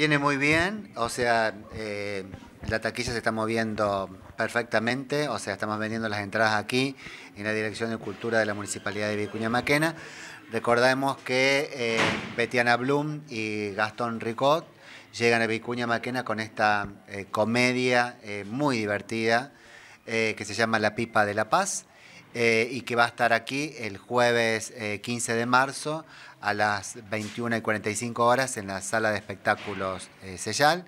Viene muy bien, o sea, eh, la taquilla se está moviendo perfectamente, o sea, estamos vendiendo las entradas aquí en la Dirección de Cultura de la Municipalidad de Vicuña Maquena. Recordemos que eh, Betiana Blum y Gastón Ricot llegan a Vicuña Maquena con esta eh, comedia muy divertida que se llama La Pipa de la Paz eh, y que va a estar aquí el jueves 15 eh, de marzo a las 21 y 45 horas en la sala de espectáculos eh, Sellal.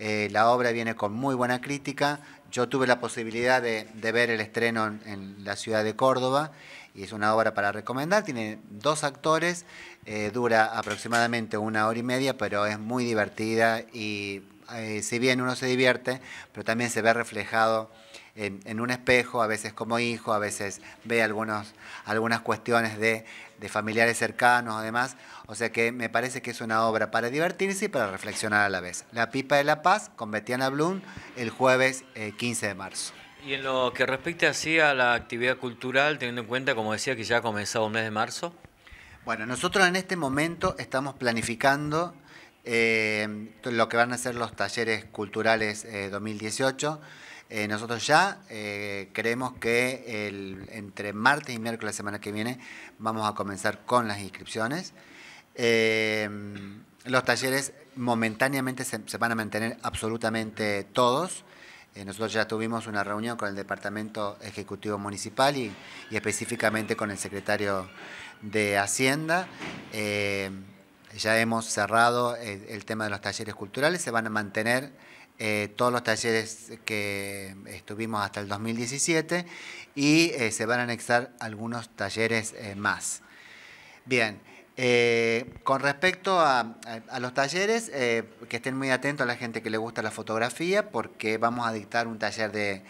Eh, la obra viene con muy buena crítica. Yo tuve la posibilidad de, ver el estreno en, en, la ciudad de Córdoba y es una obra para recomendar. Tiene dos actores, dura aproximadamente una hora y media, pero es muy divertida y si bien uno se divierte, pero también se ve reflejado en, un espejo, a veces como hijo, a veces ve algunos, algunas cuestiones de, de familiares cercanos, además. O sea que me parece que es una obra para divertirse y para reflexionar a la vez. La pipa de la paz con Betiana Blum el jueves 15 eh, de marzo. Y en lo que respecta así a la actividad cultural, teniendo en cuenta, como decía, que ya ha comenzado un mes de marzo. Bueno, nosotros en este momento estamos planificando eh, lo que van a ser los talleres culturales 2018. Eh, eh, nosotros ya eh, creemos que entre martes y miércoles la semana que viene vamos a comenzar con las inscripciones. Eh, los talleres momentáneamente se, van a mantener absolutamente todos. nosotros ya tuvimos una reunión con el Departamento Ejecutivo Municipal y, específicamente con el secretario de Hacienda. ya hemos cerrado el tema de los talleres culturales, se van a mantener eh, todos los talleres que estuvimos hasta el 2017 y eh, se van a anexar algunos talleres eh, más. Bien, con respecto a, los talleres, que estén muy atentos a la gente que le gusta la fotografía porque vamos a dictar un taller de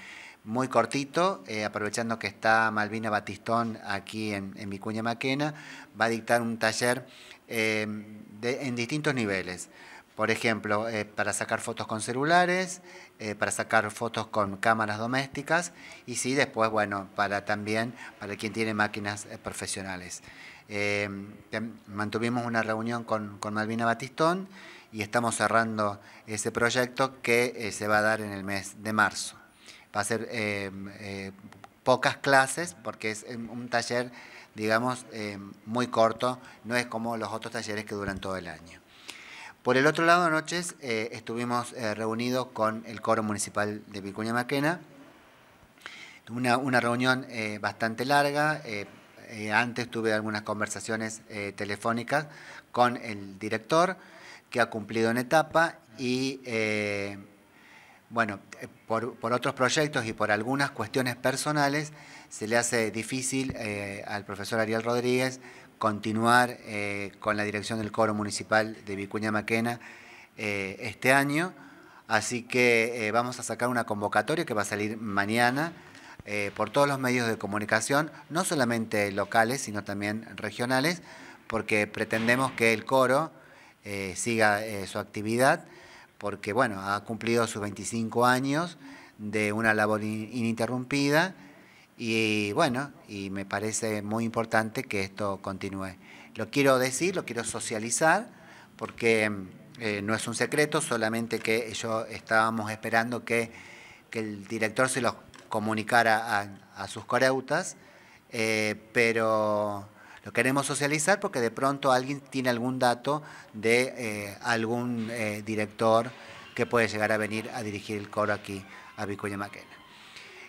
muy cortito, aprovechando que está Malvina Batistón aquí en, en Vicuña Maquena, va a dictar un taller en distintos niveles por ejemplo, eh, para sacar fotos con celulares, eh, para sacar fotos con cámaras domésticas y sí, después, bueno, para también, para quien tiene máquinas eh, profesionales. Em, mantuvimos una reunión con, con, Malvina Batistón y estamos cerrando ese proyecto que se va a dar en el mes de marzo. Va a ser em, pocas clases porque es em, un taller, digamos, muy corto, no es como los otros talleres que duran todo el año. Por el otro lado, anoche eh, estuvimos eh, reunidos con el coro municipal de Vicuña Maquena. Una, una reunión eh, bastante larga. antes tuve algunas conversaciones telefónicas con el director, que ha cumplido en etapa y, bueno, por, por, otros proyectos y por algunas cuestiones personales, se le hace difícil al profesor Ariel Rodríguez continuar eh, con la dirección del coro municipal de Vicuña Maquena eh, este año. Así que eh, vamos a sacar una convocatoria que va a salir mañana por todos los medios de comunicación, no solamente locales, sino también regionales, porque pretendemos que el coro siga su actividad, porque bueno, ha cumplido sus 25 años de una labor ininterrumpida y bueno, y me parece muy importante que esto continúe. Lo quiero decir, lo quiero socializar, porque eh, no es un secreto, solamente que yo estábamos esperando que, el director se lo comunicara a, sus coreutas, eh, pero lo queremos socializar porque de pronto alguien tiene algún dato de eh, algún director que puede llegar a venir a dirigir el coro aquí a Vicuña Maquena.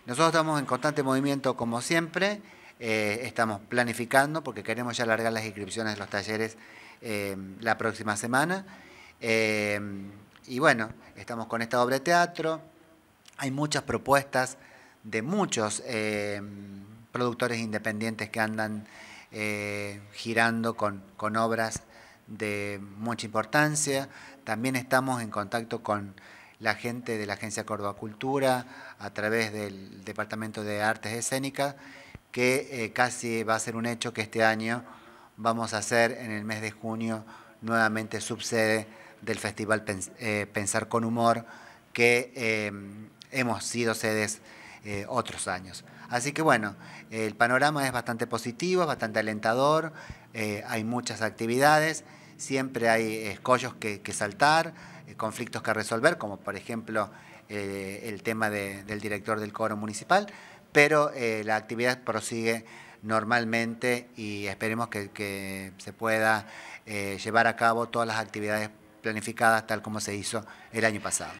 Nosotros estamos en constante movimiento como siempre, eh, estamos planificando porque queremos ya alargar las inscripciones de los talleres eh, la próxima semana. Eh, y bueno, estamos con esta obra de teatro, hay muchas propuestas de muchos productores independientes que andan girando con obras de mucha importancia. También estamos en contacto con la gente de la Agencia Córdoba Cultura, a través del Departamento de Artes Escénicas, que eh, casi va a ser un hecho que este año vamos a hacer en el mes de junio nuevamente subsede del Festival eh, Pensar con Humor, que eh, hemos sido sedes otros años. Así que bueno, el panorama es bastante positivo, bastante alentador, hay muchas actividades, siempre hay escollos que saltar, eh, conflictos que resolver, como por ejemplo eh, el tema del director del coro municipal, pero eh, la actividad prosigue normalmente y esperemos que, se pueda llevar a cabo todas las actividades planificadas tal como se hizo el año pasado.